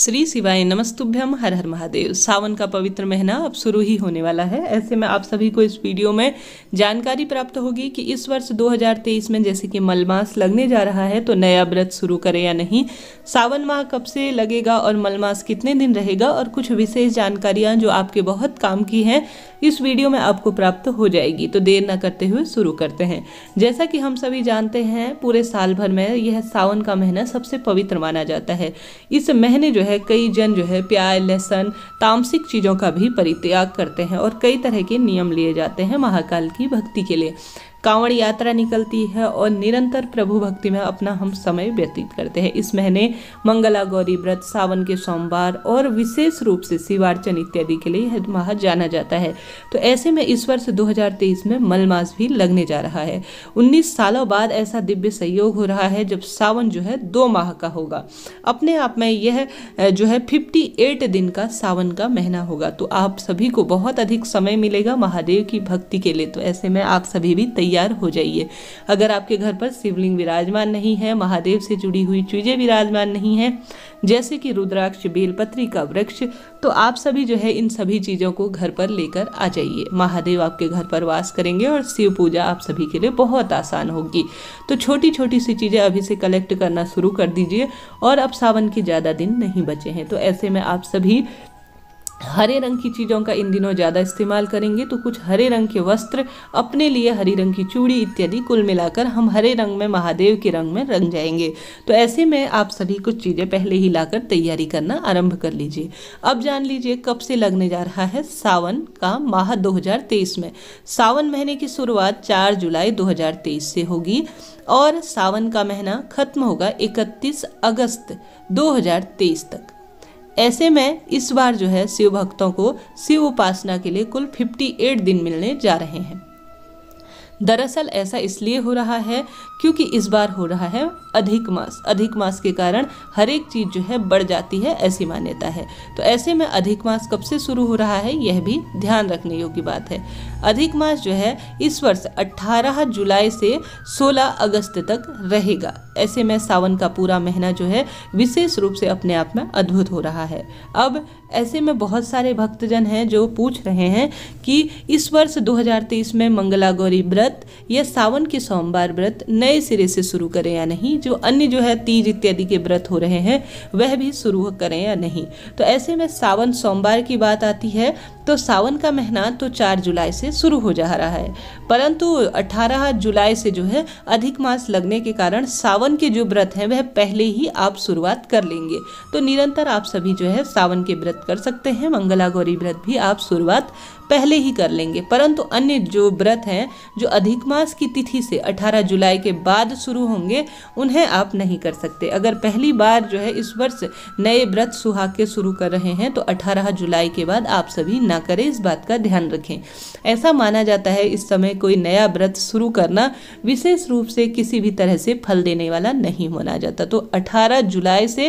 श्री शिवाय नमस्तुभ्यम हर हर महादेव सावन का पवित्र महीना अब शुरू ही होने वाला है ऐसे में आप सभी को इस वीडियो में जानकारी प्राप्त होगी कि इस वर्ष 2023 में जैसे कि मलमास लगने जा रहा है तो नया व्रत शुरू करें या नहीं सावन माह कब से लगेगा और मलमास कितने दिन रहेगा और कुछ विशेष जानकारियाँ जो आपके बहुत काम की हैं इस वीडियो में आपको प्राप्त हो जाएगी तो देर न करते हुए शुरू करते हैं जैसा कि हम सभी जानते हैं पूरे साल भर में यह सावन का महीना सबसे पवित्र माना जाता है इस महीने जो है है कई जन जो है प्याज लहसन तामसिक चीज़ों का भी परित्याग करते हैं और कई तरह के नियम लिए जाते हैं महाकाल की भक्ति के लिए कांवड़ यात्रा निकलती है और निरंतर प्रभु भक्ति में अपना हम समय व्यतीत करते हैं इस महीने मंगला गौरी व्रत सावन के सोमवार और विशेष रूप से शिवार्चन इत्यादि के लिए यह माह जाना जाता है तो ऐसे में इस वर्ष 2023 में मलमास भी लगने जा रहा है 19 सालों बाद ऐसा दिव्य सहयोग हो रहा है जब सावन जो है दो माह का होगा अपने आप में यह जो है एट दिन का सावन का महीना होगा तो आप सभी को बहुत अधिक समय मिलेगा महादेव की भक्ति के लिए तो ऐसे में आप सभी भी तैयार तैयार हो जाइए अगर आपके घर पर शिवलिंग विराजमान नहीं है महादेव से जुड़ी हुई चीज़ें विराजमान नहीं है जैसे कि रुद्राक्ष बेलपत्री का वृक्ष तो आप सभी जो है इन सभी चीज़ों को घर पर लेकर आ जाइए महादेव आपके घर पर वास करेंगे और शिव पूजा आप सभी के लिए बहुत आसान होगी तो छोटी छोटी सी चीज़ें अभी से कलेक्ट करना शुरू कर दीजिए और अब सावन के ज़्यादा दिन नहीं बचे हैं तो ऐसे में आप सभी हरे रंग की चीज़ों का इन दिनों ज़्यादा इस्तेमाल करेंगे तो कुछ हरे रंग के वस्त्र अपने लिए हरे रंग की चूड़ी इत्यादि कुल मिलाकर हम हरे रंग में महादेव के रंग में रंग जाएंगे तो ऐसे में आप सभी कुछ चीज़ें पहले ही लाकर तैयारी करना आरंभ कर लीजिए अब जान लीजिए कब से लगने जा रहा है सावन का माह दो में सावन महीने की शुरुआत चार जुलाई दो से होगी और सावन का महीना खत्म होगा इकतीस अगस्त दो तक ऐसे में इस बार जो है शिव भक्तों को शिव उपासना के लिए कुल 58 दिन मिलने जा रहे हैं दरअसल ऐसा इसलिए हो रहा है क्योंकि इस बार हो रहा है अधिक मास अधिक मास के कारण हर एक चीज़ जो है बढ़ जाती है ऐसी मान्यता है तो ऐसे में अधिक मास कब से शुरू हो रहा है यह भी ध्यान रखने योग्य बात है अधिक मास जो है इस वर्ष 18 जुलाई से 16 अगस्त तक रहेगा ऐसे में सावन का पूरा महीना जो है विशेष रूप से अपने आप में अद्भुत हो रहा है अब ऐसे में बहुत सारे भक्तजन हैं जो पूछ रहे हैं कि इस वर्ष दो में मंगला गौरी व्रत व्रत या सावन के सोमवार व्रत नए सिरे से शुरू करें या नहीं जो अन्य जो है तीज इत्यादि के व्रत हो रहे हैं वह भी शुरू करें या नहीं तो ऐसे में सावन सोमवार की बात आती है तो सावन का महीना तो 4 जुलाई से शुरू हो जा रहा है परंतु 18 जुलाई से जो है अधिक मास लगने के कारण सावन के जो व्रत हैं वह पहले ही आप शुरुआत कर लेंगे तो निरंतर आप सभी जो है सावन के व्रत कर सकते हैं मंगला गौरी व्रत भी आप शुरुआत पहले ही कर लेंगे परंतु अन्य जो व्रत हैं जो अधिक मास की तिथि से 18 जुलाई के बाद शुरू होंगे उन्हें आप नहीं कर सकते अगर पहली बार जो है इस वर्ष नए व्रत सुहाग के शुरू कर रहे हैं तो 18 जुलाई के बाद आप सभी ना करें इस बात का ध्यान रखें ऐसा माना जाता है इस समय कोई नया व्रत शुरू करना विशेष रूप से किसी भी तरह से फल देने वाला नहीं माना जाता तो अठारह जुलाई से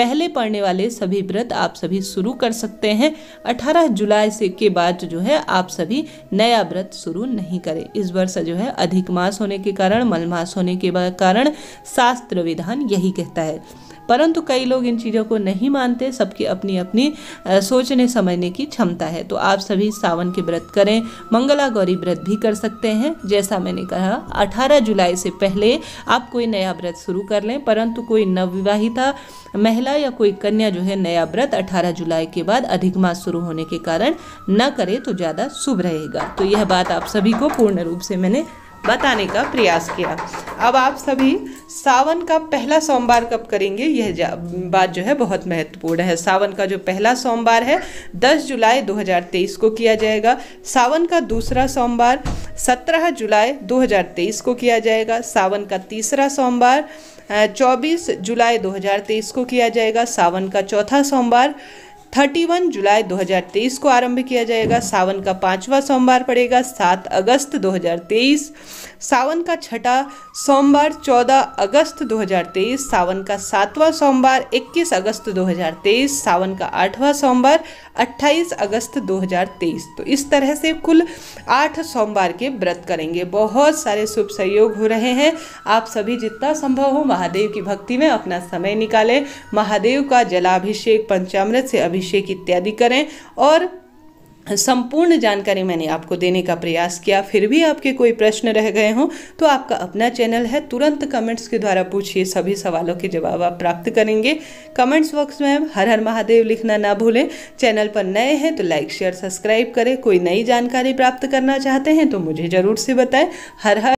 पहले पड़ने वाले सभी व्रत आप सभी शुरू कर सकते हैं 18 जुलाई से के बाद जो है आप सभी नया व्रत शुरू नहीं करें इस वर्ष वर्ष जो है अधिक मास होने के कारण मल मास होने के कारण शास्त्र विधान यही कहता है परंतु कई लोग इन चीज़ों को नहीं मानते सबकी अपनी अपनी सोचने समझने की क्षमता है तो आप सभी सावन के व्रत करें मंगला गौरी व्रत भी कर सकते हैं जैसा मैंने कहा 18 जुलाई से पहले आप कोई नया व्रत शुरू कर लें परंतु कोई नवविवाहिता महिला या कोई कन्या जो है नया व्रत 18 जुलाई के बाद अधिक मास शुरू होने के कारण न करे तो ज़्यादा शुभ रहेगा तो यह बात आप सभी को पूर्ण रूप से मैंने बताने का प्रयास किया अब आप सभी सावन का पहला सोमवार कब करेंगे यह बात जो है बहुत महत्वपूर्ण है सावन का जो पहला सोमवार है 10 जुलाई 2023 को किया जाएगा सावन का दूसरा सोमवार 17 जुलाई 2023 को किया जाएगा सावन का तीसरा सोमवार 24 जुलाई 2023 को किया जाएगा सावन का चौथा सोमवार 31 जुलाई 2023 को आरंभ किया जाएगा सावन का पांचवा सोमवार पड़ेगा 7 अगस्त 2023 सावन का छठा सोमवार 14 अगस्त 2023 सावन का सातवां सोमवार 21 अगस्त 2023 सावन का आठवां सोमवार 28 अगस्त 2023 तो इस तरह से कुल आठ सोमवार के व्रत करेंगे बहुत सारे शुभ सहयोग हो रहे हैं आप सभी जितना संभव हो महादेव की भक्ति में अपना समय निकालें महादेव का जलाभिषेक पंचामृत से अभी अभिषेक इत्यादि करें और संपूर्ण जानकारी मैंने आपको देने का प्रयास किया फिर भी आपके कोई प्रश्न रह गए हों तो आपका अपना चैनल है तुरंत कमेंट्स के द्वारा पूछिए सभी सवालों के जवाब आप प्राप्त करेंगे कमेंट्स बॉक्स में हर हर महादेव लिखना ना भूलें चैनल पर नए हैं तो लाइक शेयर सब्सक्राइब करें कोई नई जानकारी प्राप्त करना चाहते हैं तो मुझे ज़रूर से बताएं हर हर